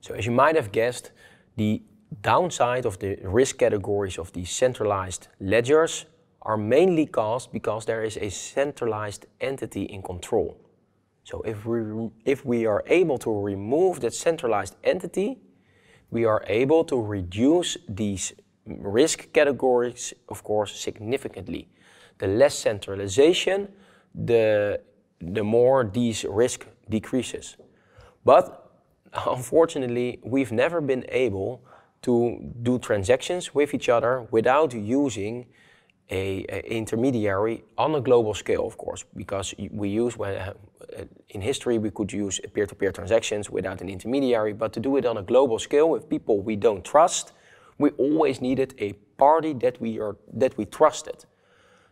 So as you might have guessed, the downside of the risk categories of these centralized ledgers are mainly caused because there is a centralized entity in control. So if we, if we are able to remove that centralized entity, we are able to reduce these risk categories, of course, significantly. The less centralization, the, the more these risk decreases. But unfortunately, we've never been able to do transactions with each other without using a, a intermediary on a global scale, of course, because we use when, uh, in history we could use peer-to-peer -peer transactions without an intermediary, but to do it on a global scale with people we don't trust, we always needed a party that we are that we trusted.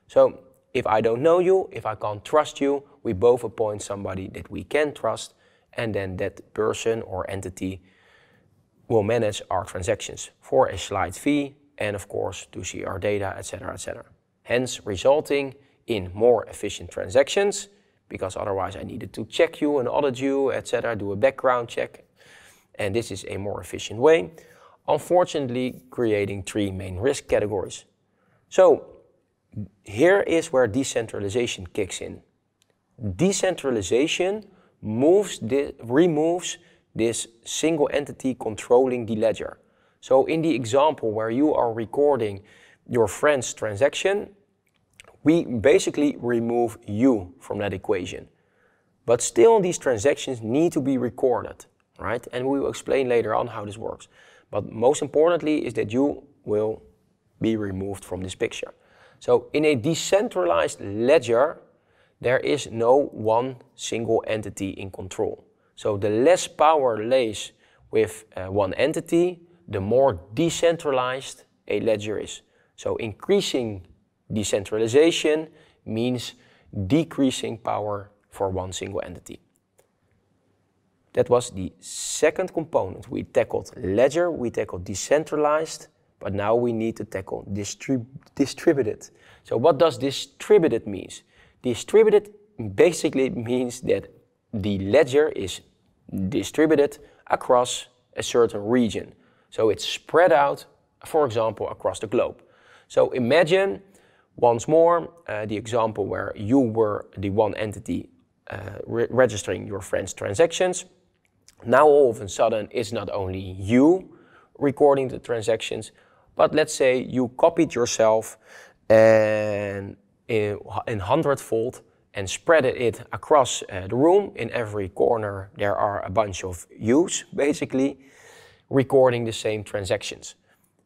So if I don't know you, if I can't trust you, we both appoint somebody that we can trust and then that person or entity will manage our transactions for a slight fee and of course to see our data, etc., etc. Hence resulting in more efficient transactions because otherwise I needed to check you and audit you, etc., do a background check. And this is a more efficient way, unfortunately creating three main risk categories. So here is where decentralization kicks in. Decentralization moves removes this single entity controlling the ledger. So in the example where you are recording your friend's transaction, we basically remove you from that equation. But still these transactions need to be recorded, right? And we will explain later on how this works. But most importantly is that you will be removed from this picture. So in a decentralized ledger, there is no one single entity in control. So the less power lays with uh, one entity, the more decentralized a ledger is. So increasing decentralization means decreasing power for one single entity. That was the second component. We tackled ledger, we tackled decentralized, but now we need to tackle distrib distributed. So what does distributed means? Distributed basically means that the ledger is distributed across a certain region. So it's spread out, for example, across the globe. So imagine once more uh, the example where you were the one entity uh, re registering your friend's transactions. Now all of a sudden it's not only you recording the transactions, but let's say you copied yourself and in, in 100 volt and spread it across uh, the room. In every corner there are a bunch of U's basically recording the same transactions.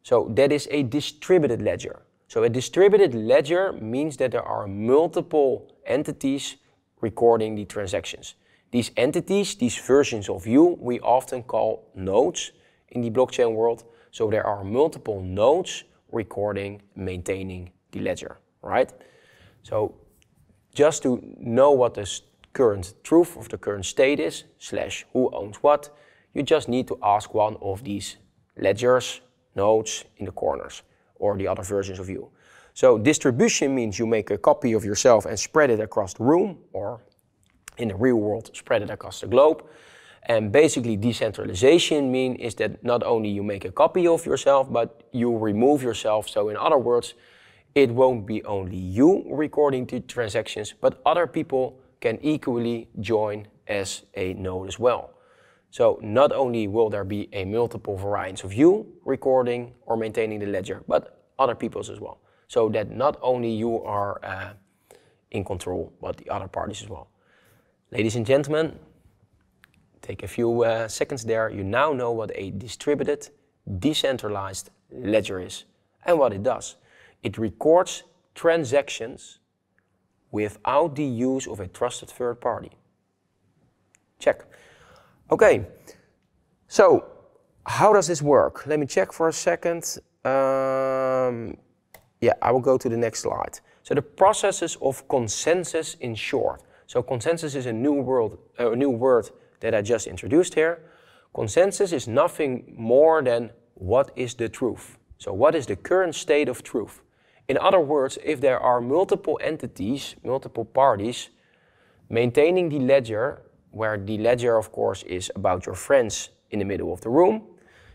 So that is a distributed ledger. So a distributed ledger means that there are multiple entities recording the transactions. These entities, these versions of you, we often call nodes in the blockchain world. So there are multiple nodes recording, maintaining the ledger, right? So just to know what the current truth of the current state is, slash who owns what, you just need to ask one of these ledgers, nodes in the corners, or the other versions of you. So distribution means you make a copy of yourself and spread it across the room, or in the real world, spread it across the globe. And basically decentralization mean is that not only you make a copy of yourself, but you remove yourself. So in other words, it won't be only you recording the transactions, but other people can equally join as a node as well. So not only will there be a multiple variance of you recording or maintaining the ledger, but other people's as well. So that not only you are uh, in control, but the other parties as well. Ladies and gentlemen, take a few uh, seconds there. You now know what a distributed, decentralized ledger is and what it does. It records transactions without the use of a trusted third party. Check. Okay, so how does this work? Let me check for a second. Um, yeah, I will go to the next slide. So the processes of consensus in short. So consensus is a new, world, uh, a new word that I just introduced here. Consensus is nothing more than what is the truth. So what is the current state of truth? In other words, if there are multiple entities, multiple parties, maintaining the ledger, where the ledger, of course, is about your friends in the middle of the room,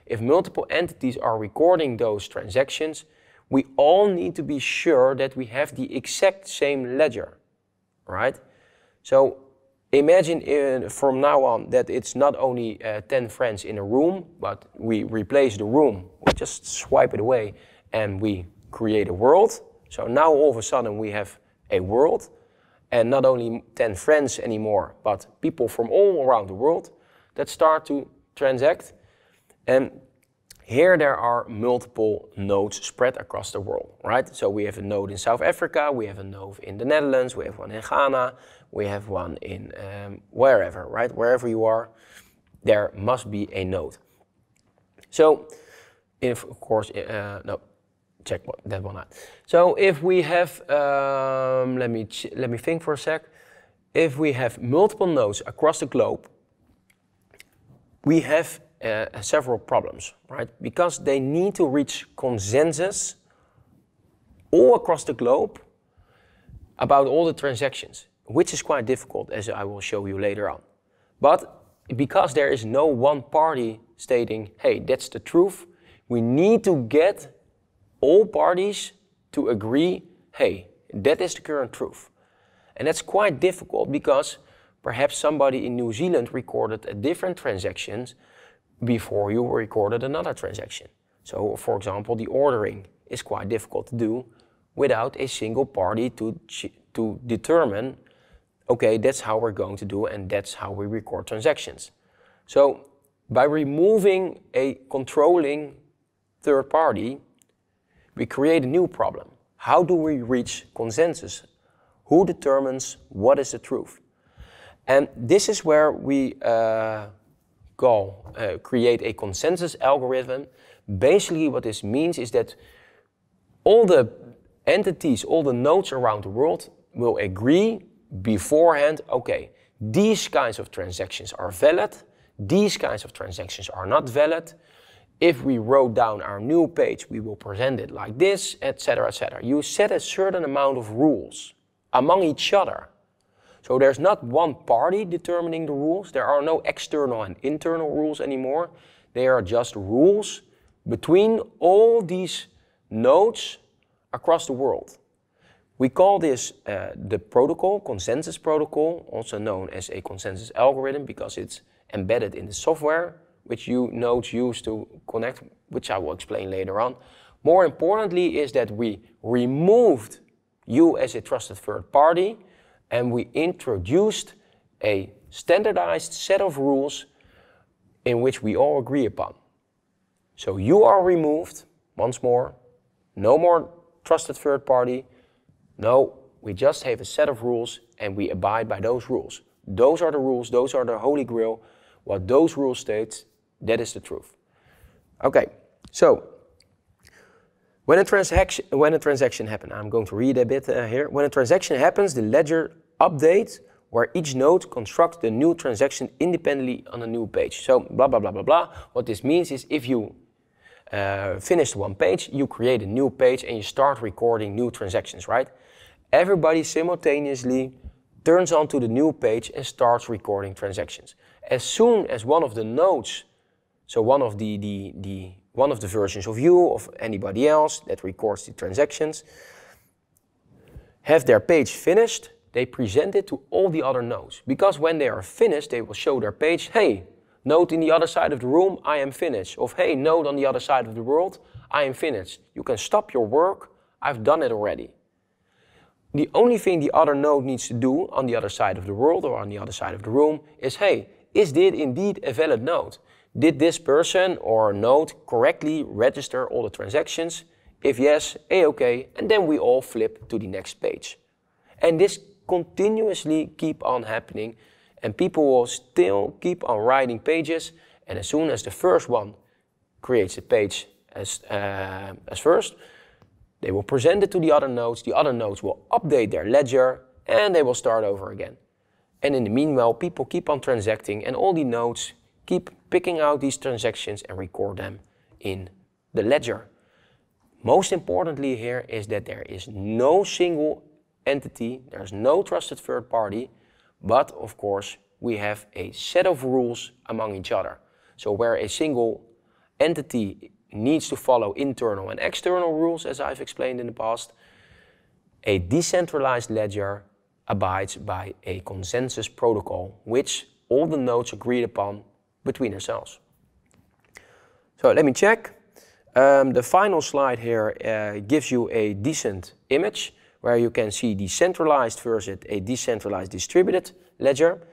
if multiple entities are recording those transactions, we all need to be sure that we have the exact same ledger, right? So imagine in, uh, from now on that it's not only uh, 10 friends in a room, but we replace the room, we just swipe it away and we create a world. So now all of a sudden we have a world, and not only 10 friends anymore, but people from all around the world that start to transact. And here there are multiple nodes spread across the world, right? So we have a node in South Africa, we have a node in the Netherlands, we have one in Ghana, we have one in um, wherever, right? Wherever you are, there must be a node. So, if, of course, uh, no, check that one out. So if we have, um, let, me let me think for a sec. If we have multiple nodes across the globe, we have uh, several problems, right? Because they need to reach consensus all across the globe about all the transactions, which is quite difficult, as I will show you later on. But because there is no one party stating, hey, that's the truth, we need to get all parties to agree hey, that is the current truth. And that's quite difficult because perhaps somebody in New Zealand recorded a different transaction before you recorded another transaction. So, for example, the ordering is quite difficult to do without a single party to, to determine okay, that's how we're going to do and that's how we record transactions. So by removing a controlling third party, we create a new problem. How do we reach consensus? Who determines what is the truth? And this is where we uh, go uh, create a consensus algorithm. Basically, what this means is that all the entities, all the nodes around the world will agree beforehand okay, these kinds of transactions are valid, these kinds of transactions are not valid. If we wrote down our new page, we will present it like this, etc., etc. You set a certain amount of rules among each other. So there's not one party determining the rules. There are no external and internal rules anymore. They are just rules between all these nodes across the world. We call this uh, the protocol, consensus protocol, also known as a consensus algorithm because it's embedded in the software which you nodes use to connect, which I will explain later on. More importantly is that we removed you as a trusted third party and we introduced a standardized set of rules in which we all agree upon. So you are removed, once more, no more trusted third party. No, we just have a set of rules and we abide by those rules. Those are the rules, those are the holy grail. What those rules states. That is the truth. Okay, so when a transaction when a transaction happens, I'm going to read a bit uh, here. When a transaction happens, the ledger updates where each node constructs the new transaction independently on a new page. So blah blah blah blah blah. What this means is if you uh, finish one page, you create a new page and you start recording new transactions, right? Everybody simultaneously turns onto the new page and starts recording transactions. As soon as one of the nodes so one of the, the, the one of the versions of you, of anybody else that records the transactions, have their page finished, they present it to all the other nodes. Because when they are finished, they will show their page, hey, node in the other side of the room, I am finished. Of hey, node on the other side of the world, I am finished. You can stop your work, I've done it already. The only thing the other node needs to do on the other side of the world or on the other side of the room is, hey, is this indeed a valid node? Did this person or node correctly register all the transactions? If yes, a-okay, and then we all flip to the next page. And this continuously keep on happening and people will still keep on writing pages and as soon as the first one creates a page as, uh, as first, they will present it to the other nodes, the other nodes will update their ledger and they will start over again. And in the meanwhile, people keep on transacting and all the nodes keep picking out these transactions and record them in the ledger. Most importantly here is that there is no single entity, there's no trusted third party, but of course we have a set of rules among each other. So where a single entity needs to follow internal and external rules, as I've explained in the past, a decentralized ledger abides by a consensus protocol, which all the nodes agreed upon between ourselves. So let me check. Um, the final slide here uh, gives you a decent image where you can see decentralized versus a decentralized distributed ledger.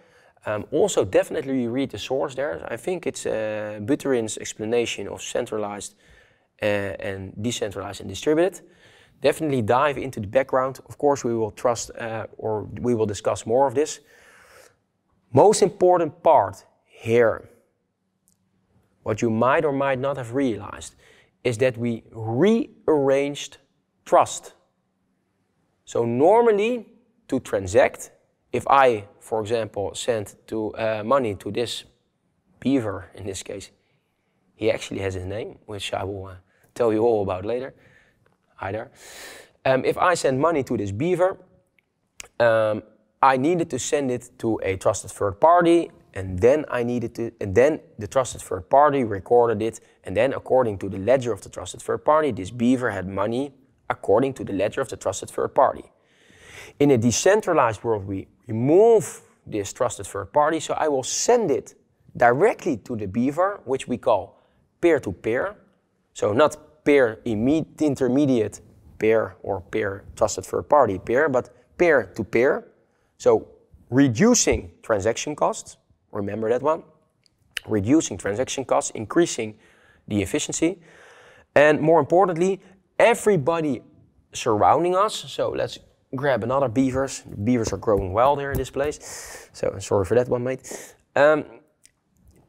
Um, also, definitely read the source there. I think it's uh, Buterin's explanation of centralized uh, and decentralized and distributed. Definitely dive into the background. Of course, we will trust uh, or we will discuss more of this. Most important part here what you might or might not have realized is that we rearranged trust. So normally to transact, if I, for example, send to, uh, money to this beaver in this case, he actually has his name, which I will uh, tell you all about later. Hi there. Um, if I send money to this beaver, um, I needed to send it to a trusted third party and then I needed to, and then the trusted third party recorded it, and then according to the ledger of the trusted third party, this beaver had money according to the ledger of the trusted third party. In a decentralized world, we remove this trusted third party, so I will send it directly to the beaver, which we call peer-to-peer, so not peer intermediate peer or peer trusted third party peer, but peer to -peer. so reducing transaction costs Remember that one. Reducing transaction costs, increasing the efficiency. And more importantly, everybody surrounding us. So let's grab another beavers. The beavers are growing wild here in this place. So sorry for that one, mate. Um,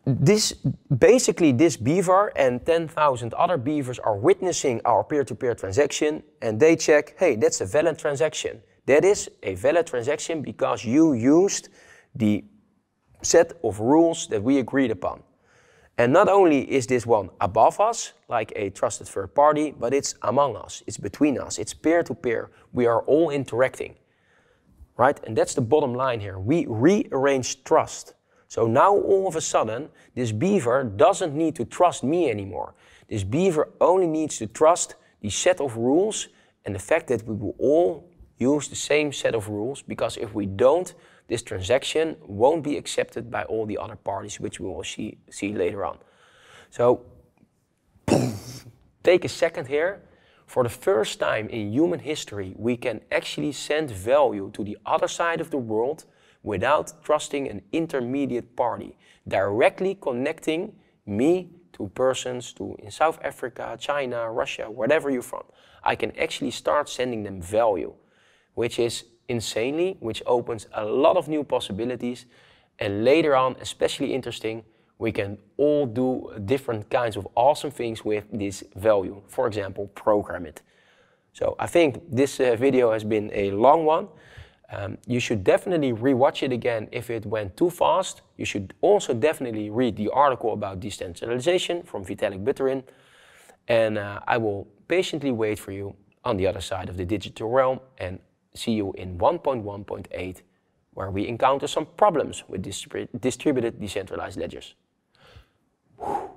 this basically this beaver and 10,000 other beavers are witnessing our peer-to-peer -peer transaction and they check, hey, that's a valid transaction. That is a valid transaction because you used the set of rules that we agreed upon. And not only is this one above us, like a trusted third party, but it's among us, it's between us, it's peer to peer. We are all interacting. Right? And that's the bottom line here. We rearrange trust. So now all of a sudden, this beaver doesn't need to trust me anymore. This beaver only needs to trust the set of rules and the fact that we will all use the same set of rules because if we don't, this transaction won't be accepted by all the other parties, which we will see, see later on. So take a second here. For the first time in human history, we can actually send value to the other side of the world without trusting an intermediate party, directly connecting me to persons to in South Africa, China, Russia, wherever you're from. I can actually start sending them value, which is insanely, which opens a lot of new possibilities. And later on, especially interesting, we can all do different kinds of awesome things with this value. For example, program it. So I think this uh, video has been a long one. Um, you should definitely rewatch it again if it went too fast. You should also definitely read the article about decentralization from Vitalik Buterin. And uh, I will patiently wait for you on the other side of the digital realm. And see you in 1.1.8 where we encounter some problems with distrib distributed decentralized ledgers. Whew.